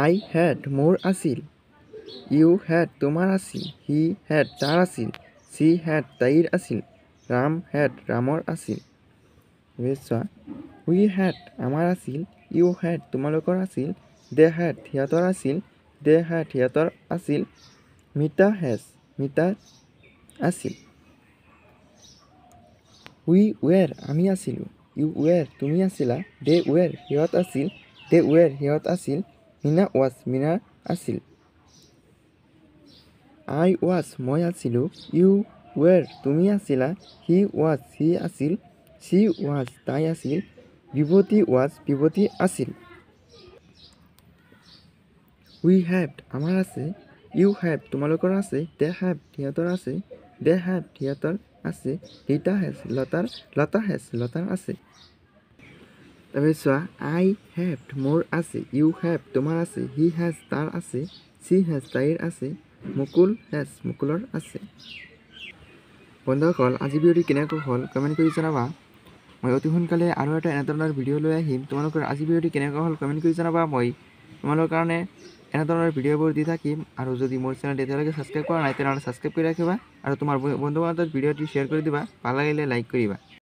আই head মোৰ আছিল U head তোমাৰ আছিল সি হেড তাৰ আছিল চি হেড তাইৰ আছিল ৰাম হেড ৰামৰ আছিল চোৱা উই হেড আমাৰ আছিল ইউ হেড তোমালোকৰ আছিল দে হেড সিহঁতৰ আছিল দে হেড সিহঁতৰ আছিল মিতা হেজ মিতা আছিল উই ৱেৰ আমি আছিলোঁ ইউ ৱেৰ তুমি আছিলা দে ৱেৰ সিহঁত আছিল দে ৱেৰ সিহঁত আছিল মীনা ৱাজ মীনা আছিল আই ৱাজ মই আছিলোঁ ইউ ৱেৰ তুমি আছিলা সি ৱাজ সি আছিল চি ৱাজ তাই আছিল বিভতী ৱাজ বিভতী আছিল উই হেভ আমাৰ আছে ইউ হেভ তোমালোকৰ আছে দে হেভ সিহঁতৰ আছে দে হেভ সিহঁতৰ আছে ৰীতা হেজ লতাৰ লতা হেজ লতাৰ আছে তাৰপে চোৱা আই হেভ মোৰ আছে ইউ হেভ তোমাৰ আছে হি হেজ তাৰ আছে চি হেজ তাইৰ আছে মুকুল হেজ মুকুলৰ আছে বন্ধুসকল আজি ভিডিঅ'টো কেনেকৈ হ'ল কমেণ্ট কৰি জনাবা মই অতি সোনকালে আৰু এটা এনেধৰণৰ ভিডিঅ' লৈ আহিম তোমালোকৰ আজি ভিডিঅ'টো কেনেকুৱা হ'ল কমেণ্ট কৰি জনাবা মই তোমালোকৰ কাৰণে এনেধৰণৰ ভিডিঅ'বোৰ দি থাকিম আৰু যদি মোৰ চেনেলটো এতিয়ালৈকে ছাবস্ক্ৰাইব কৰা নাই তেনেহ'লে ছাবস্ক্ৰাইব কৰি ৰাখিবা আৰু তোমাৰ বন্ধু বান্ধৱ ভিডিঅ'টো শ্বেয়াৰ কৰি দিবা ভাল লাগিলে লাইক কৰিবা